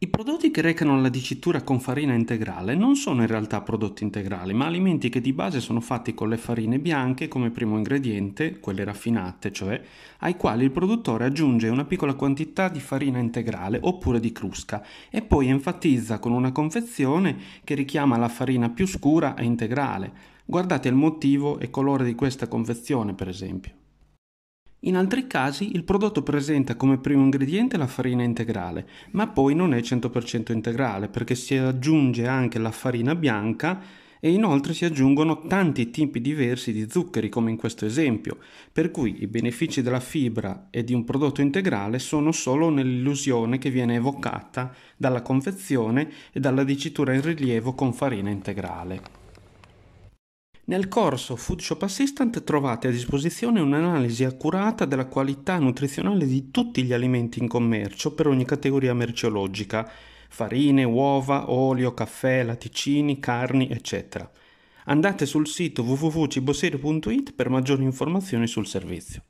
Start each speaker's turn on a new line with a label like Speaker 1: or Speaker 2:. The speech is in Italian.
Speaker 1: I prodotti che recano la dicitura con farina integrale non sono in realtà prodotti integrali, ma alimenti che di base sono fatti con le farine bianche come primo ingrediente, quelle raffinate cioè, ai quali il produttore aggiunge una piccola quantità di farina integrale oppure di crusca e poi enfatizza con una confezione che richiama la farina più scura e integrale. Guardate il motivo e colore di questa confezione per esempio. In altri casi il prodotto presenta come primo ingrediente la farina integrale, ma poi non è 100% integrale perché si aggiunge anche la farina bianca e inoltre si aggiungono tanti tipi diversi di zuccheri come in questo esempio, per cui i benefici della fibra e di un prodotto integrale sono solo nell'illusione che viene evocata dalla confezione e dalla dicitura in rilievo con farina integrale. Nel corso Food Shop Assistant trovate a disposizione un'analisi accurata della qualità nutrizionale di tutti gli alimenti in commercio per ogni categoria merceologica, farine, uova, olio, caffè, latticini, carni, eccetera. Andate sul sito www.ciboserio.it per maggiori informazioni sul servizio.